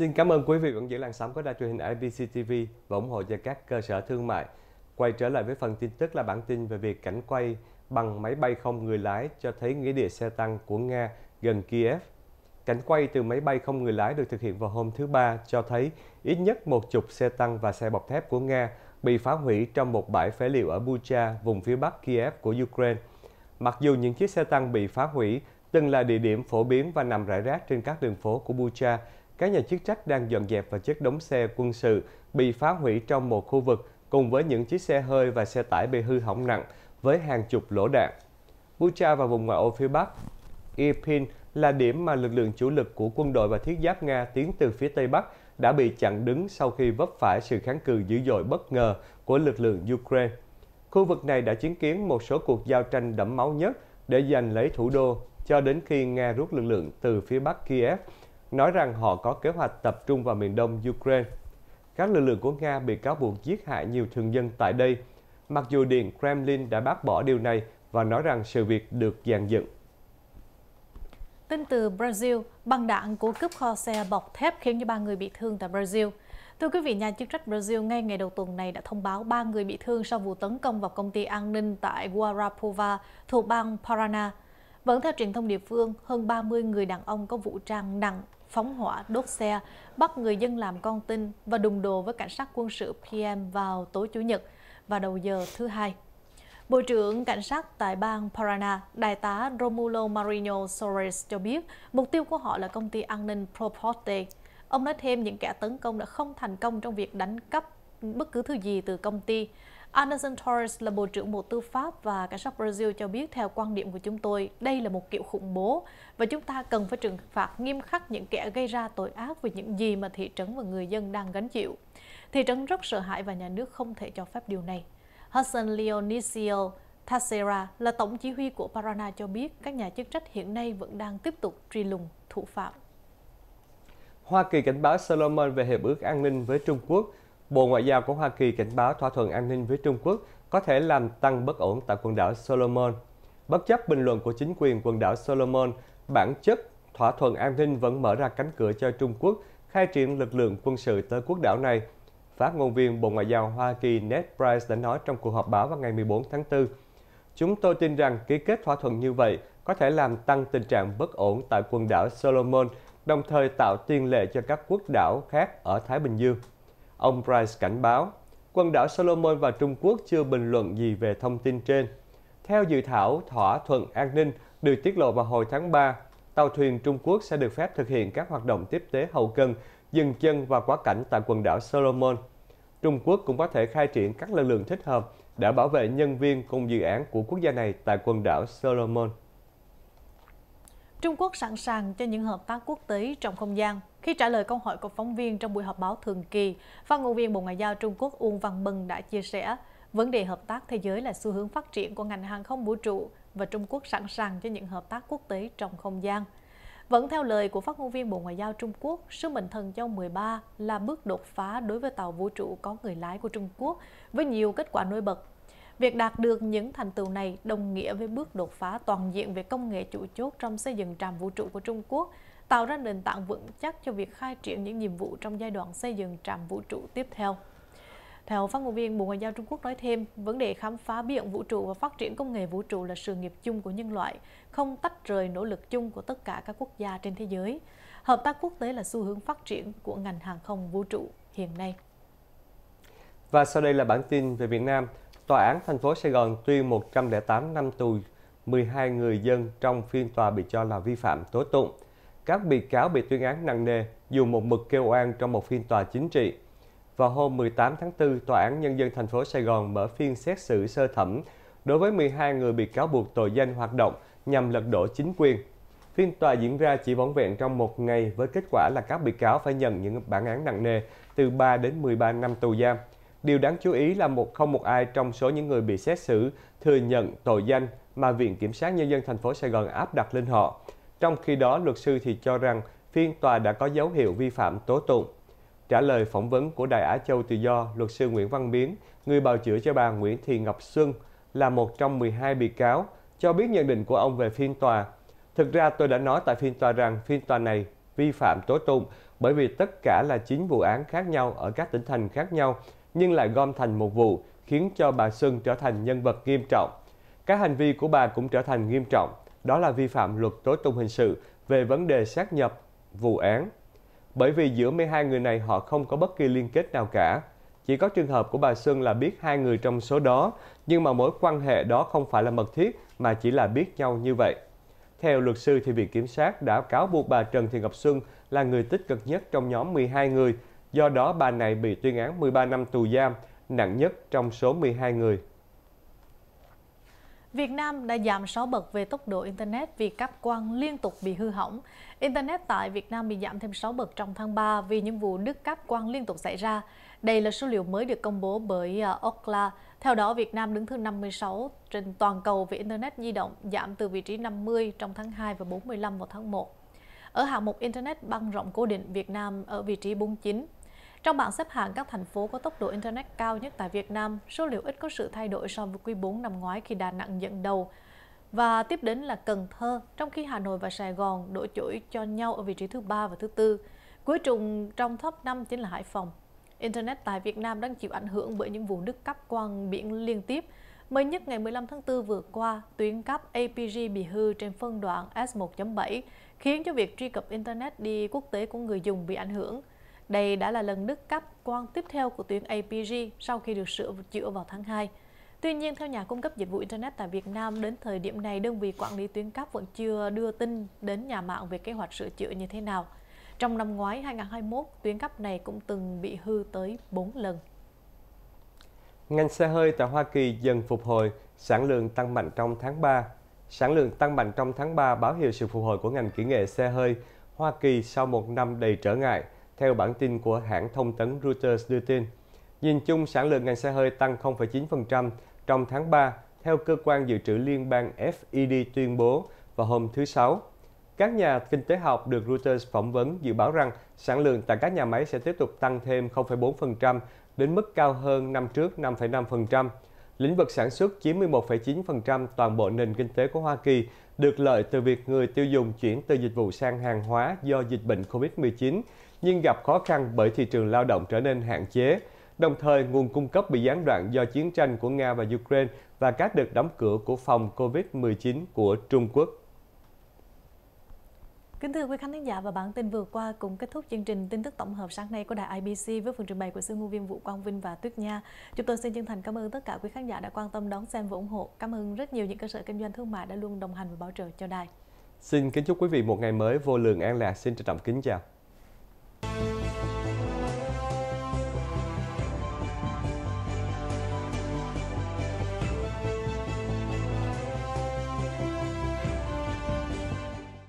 Xin cảm ơn quý vị vẫn giữ làn sóng của đài truyền hình IBC TV và ủng hộ cho các cơ sở thương mại. Quay trở lại với phần tin tức là bản tin về việc cảnh quay bằng máy bay không người lái cho thấy nghĩa địa xe tăng của Nga gần Kiev. Cảnh quay từ máy bay không người lái được thực hiện vào hôm thứ Ba cho thấy ít nhất một chục xe tăng và xe bọc thép của Nga bị phá hủy trong một bãi phế liệu ở Bucha, vùng phía bắc Kiev của Ukraine. Mặc dù những chiếc xe tăng bị phá hủy từng là địa điểm phổ biến và nằm rải rác trên các đường phố của Bucha, các nhà chức trách đang dọn dẹp và chất đống xe quân sự bị phá hủy trong một khu vực cùng với những chiếc xe hơi và xe tải bị hư hỏng nặng với hàng chục lỗ đạn. Bucha và vùng ngoại ô phía Bắc, Irpin là điểm mà lực lượng chủ lực của quân đội và thiết giáp Nga tiến từ phía Tây Bắc đã bị chặn đứng sau khi vấp phải sự kháng cự dữ dội bất ngờ của lực lượng Ukraine. Khu vực này đã chứng kiến một số cuộc giao tranh đẫm máu nhất để giành lấy thủ đô cho đến khi Nga rút lực lượng từ phía Bắc Kiev nói rằng họ có kế hoạch tập trung vào miền đông Ukraine. Các lực lượng của Nga bị cáo buộc giết hại nhiều thường dân tại đây, mặc dù Điện Kremlin đã bác bỏ điều này và nói rằng sự việc được dàn dựng. Tin từ Brazil, băng đạn của cướp kho xe bọc thép khiến cho ba người bị thương tại Brazil. Thưa quý vị, nhà chức trách Brazil ngay ngày đầu tuần này đã thông báo ba người bị thương sau vụ tấn công vào công ty an ninh tại Guarapova thuộc bang Paraná. Vẫn theo truyền thông địa phương, hơn 30 người đàn ông có vũ trang nặng phóng hỏa, đốt xe, bắt người dân làm con tin và đùng đồ với cảnh sát quân sự PM vào tối Chủ nhật và đầu giờ thứ hai. Bộ trưởng Cảnh sát tại bang Paraná, Đại tá Romulo Marinho Soares cho biết mục tiêu của họ là công ty an ninh Proporte. Ông nói thêm những kẻ tấn công đã không thành công trong việc đánh cắp bất cứ thứ gì từ công ty Anderson Torres là Bộ trưởng Bộ Tư pháp và Cảnh sát Brazil cho biết theo quan điểm của chúng tôi, đây là một kiểu khủng bố và chúng ta cần phải trừng phạt nghiêm khắc những kẻ gây ra tội ác vì những gì mà thị trấn và người dân đang gánh chịu. Thị trấn rất sợ hãi và nhà nước không thể cho phép điều này. Hudson Leonicio Tacera là tổng chỉ huy của Parana cho biết các nhà chức trách hiện nay vẫn đang tiếp tục truy lùng thủ phạm. Hoa Kỳ cảnh báo Solomon về hiệp ước an ninh với Trung Quốc Bộ Ngoại giao của Hoa Kỳ cảnh báo thỏa thuận an ninh với Trung Quốc có thể làm tăng bất ổn tại quần đảo Solomon. Bất chấp bình luận của chính quyền quần đảo Solomon, bản chất thỏa thuận an ninh vẫn mở ra cánh cửa cho Trung Quốc khai triển lực lượng quân sự tới quốc đảo này. Phát ngôn viên Bộ Ngoại giao Hoa Kỳ Ned Price đã nói trong cuộc họp báo vào ngày 14 tháng 4. Chúng tôi tin rằng ký kết thỏa thuận như vậy có thể làm tăng tình trạng bất ổn tại quần đảo Solomon, đồng thời tạo tiền lệ cho các quốc đảo khác ở Thái Bình Dương. Ông Price cảnh báo, quần đảo Solomon và Trung Quốc chưa bình luận gì về thông tin trên. Theo dự thảo thỏa thuận an ninh được tiết lộ vào hồi tháng 3, tàu thuyền Trung Quốc sẽ được phép thực hiện các hoạt động tiếp tế hậu cần, dừng chân và quá cảnh tại quần đảo Solomon. Trung Quốc cũng có thể khai triển các lực lượng thích hợp để bảo vệ nhân viên cùng dự án của quốc gia này tại quần đảo Solomon. Trung Quốc sẵn sàng cho những hợp tác quốc tế trong không gian. Khi trả lời câu hỏi của phóng viên trong buổi họp báo thường kỳ, phát ngôn viên Bộ Ngoại giao Trung Quốc Uông Văn Bân đã chia sẻ, vấn đề hợp tác thế giới là xu hướng phát triển của ngành hàng không vũ trụ và Trung Quốc sẵn sàng cho những hợp tác quốc tế trong không gian. Vẫn theo lời của phát ngôn viên Bộ Ngoại giao Trung Quốc, sứ mệnh Thần Châu 13 là bước đột phá đối với tàu vũ trụ có người lái của Trung Quốc với nhiều kết quả nổi bật. Việc đạt được những thành tựu này đồng nghĩa với bước đột phá toàn diện về công nghệ chủ chốt trong xây dựng trạm vũ trụ của Trung Quốc – tạo ra nền tảng vững chắc cho việc khai triển những nhiệm vụ trong giai đoạn xây dựng trạm vũ trụ tiếp theo. Theo phát ngôn viên Bộ Ngoại giao Trung Quốc nói thêm, vấn đề khám phá biển vũ trụ và phát triển công nghệ vũ trụ là sự nghiệp chung của nhân loại, không tách rời nỗ lực chung của tất cả các quốc gia trên thế giới. Hợp tác quốc tế là xu hướng phát triển của ngành hàng không vũ trụ hiện nay. Và sau đây là bản tin về Việt Nam. Tòa án thành phố Sài Gòn tuyên 108 năm tù 12 người dân trong phiên tòa bị cho là vi phạm tố tụng các bị cáo bị tuyên án nặng nề dù một mực kêu oan trong một phiên tòa chính trị. Vào hôm 18 tháng 4, Tòa án Nhân dân thành phố Sài Gòn mở phiên xét xử sơ thẩm đối với 12 người bị cáo buộc tội danh hoạt động nhằm lật đổ chính quyền. Phiên tòa diễn ra chỉ vỏn vẹn trong một ngày với kết quả là các bị cáo phải nhận những bản án nặng nề từ 3 đến 13 năm tù giam. Điều đáng chú ý là một không một ai trong số những người bị xét xử thừa nhận tội danh mà Viện Kiểm sát Nhân dân thành phố Sài Gòn áp đặt lên họ. Trong khi đó, luật sư thì cho rằng phiên tòa đã có dấu hiệu vi phạm tố tụng. Trả lời phỏng vấn của đại Á Châu Tự Do, luật sư Nguyễn Văn biến người bào chữa cho bà Nguyễn Thị Ngọc Xuân, là một trong 12 bị cáo, cho biết nhận định của ông về phiên tòa. Thực ra tôi đã nói tại phiên tòa rằng phiên tòa này vi phạm tố tụng bởi vì tất cả là chín vụ án khác nhau ở các tỉnh thành khác nhau nhưng lại gom thành một vụ khiến cho bà Xuân trở thành nhân vật nghiêm trọng. Các hành vi của bà cũng trở thành nghiêm trọng đó là vi phạm luật tố tụng hình sự về vấn đề xác nhập vụ án. Bởi vì giữa 12 người này họ không có bất kỳ liên kết nào cả. Chỉ có trường hợp của bà Xuân là biết hai người trong số đó, nhưng mà mối quan hệ đó không phải là mật thiết mà chỉ là biết nhau như vậy. Theo luật sư thì viện kiểm sát đã cáo buộc bà Trần Thị Ngọc Xuân là người tích cực nhất trong nhóm 12 người, do đó bà này bị tuyên án 13 năm tù giam, nặng nhất trong số 12 người. Việt Nam đã giảm 6 bậc về tốc độ Internet vì cáp quang liên tục bị hư hỏng. Internet tại Việt Nam bị giảm thêm 6 bậc trong tháng 3 vì những vụ đứt cáp quang liên tục xảy ra. Đây là số liệu mới được công bố bởi à, Okla. Theo đó, Việt Nam đứng thứ 56 trên toàn cầu về Internet di động, giảm từ vị trí 50 trong tháng 2 và 45 vào tháng 1. Ở hạng mục Internet băng rộng cố định, Việt Nam ở vị trí 49, trong bảng xếp hạng các thành phố có tốc độ Internet cao nhất tại Việt Nam, số liệu ít có sự thay đổi so với quý 4 năm ngoái khi Đà Nẵng dẫn đầu. Và tiếp đến là Cần Thơ, trong khi Hà Nội và Sài Gòn đổi chuỗi cho nhau ở vị trí thứ ba và thứ tư. Cuối trùng trong top 5 chính là Hải Phòng. Internet tại Việt Nam đang chịu ảnh hưởng bởi những vụ đứt cáp quang biển liên tiếp. Mới nhất ngày 15 tháng 4 vừa qua, tuyến cáp APG bị hư trên phân đoạn S1.7, khiến cho việc truy cập Internet đi quốc tế của người dùng bị ảnh hưởng. Đây đã là lần đứt cắp quang tiếp theo của tuyến APG sau khi được sửa chữa vào tháng 2. Tuy nhiên, theo nhà cung cấp dịch vụ Internet tại Việt Nam, đến thời điểm này, đơn vị quản lý tuyến cáp vẫn chưa đưa tin đến nhà mạng về kế hoạch sửa chữa như thế nào. Trong năm ngoái 2021, tuyến cáp này cũng từng bị hư tới 4 lần. Ngành xe hơi tại Hoa Kỳ dần phục hồi, sản lượng tăng mạnh trong tháng 3. Sản lượng tăng mạnh trong tháng 3 báo hiệu sự phục hồi của ngành kỹ nghệ xe hơi Hoa Kỳ sau một năm đầy trở ngại – theo bản tin của hãng thông tấn Reuters đưa tin, nhìn chung sản lượng ngành xe hơi tăng 0,9% trong tháng 3 theo cơ quan dự trữ liên bang FED tuyên bố vào hôm thứ Sáu. Các nhà kinh tế học được Reuters phỏng vấn dự báo rằng sản lượng tại các nhà máy sẽ tiếp tục tăng thêm 0,4% đến mức cao hơn năm trước 5,5% lĩnh vực sản xuất chiếm 11,9% toàn bộ nền kinh tế của Hoa Kỳ, được lợi từ việc người tiêu dùng chuyển từ dịch vụ sang hàng hóa do dịch bệnh COVID-19, nhưng gặp khó khăn bởi thị trường lao động trở nên hạn chế. Đồng thời, nguồn cung cấp bị gián đoạn do chiến tranh của Nga và Ukraine và các đợt đóng cửa của phòng COVID-19 của Trung Quốc. Kính thưa quý khán thính giả và bản tin vừa qua cũng kết thúc chương trình tin tức tổng hợp sáng nay của đài IBC với phần trình bày của sư ngôn viên Vũ Quang Vinh và Tuyết Nha. Chúng tôi xin chân thành cảm ơn tất cả quý khán giả đã quan tâm đón xem và ủng hộ. Cảm ơn rất nhiều những cơ sở kinh doanh thương mại đã luôn đồng hành và bảo trợ cho đài. Xin kính chúc quý vị một ngày mới vô lượng an lạc. Xin trân trọng kính chào.